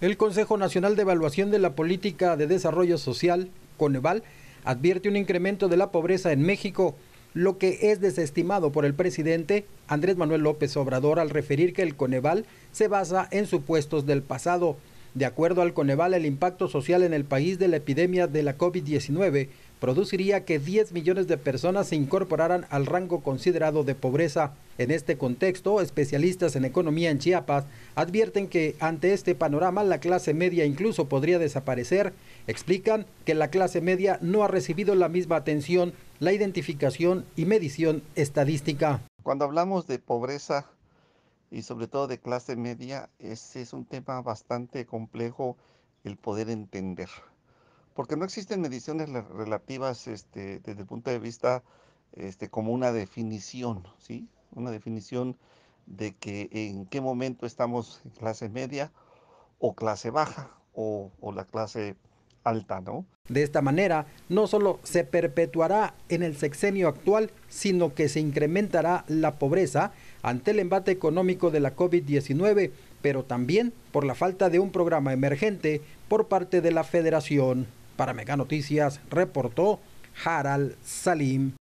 El Consejo Nacional de Evaluación de la Política de Desarrollo Social, Coneval, advierte un incremento de la pobreza en México, lo que es desestimado por el presidente Andrés Manuel López Obrador al referir que el Coneval se basa en supuestos del pasado. De acuerdo al Coneval, el impacto social en el país de la epidemia de la COVID-19 produciría que 10 millones de personas se incorporaran al rango considerado de pobreza. En este contexto, especialistas en economía en Chiapas advierten que ante este panorama la clase media incluso podría desaparecer. Explican que la clase media no ha recibido la misma atención, la identificación y medición estadística. Cuando hablamos de pobreza y sobre todo de clase media, ese es un tema bastante complejo el poder entender porque no existen mediciones relativas este, desde el punto de vista este, como una definición, ¿sí? Una definición de que en qué momento estamos en clase media o clase baja o, la clase alta, ¿no? De esta manera, no solo se perpetuará en el sexenio actual, sino que se incrementará la pobreza ante el embate económico de la COVID-19, pero también por la falta de un programa emergente por parte de la federación. Para Mega Noticias reportó Harald Salim.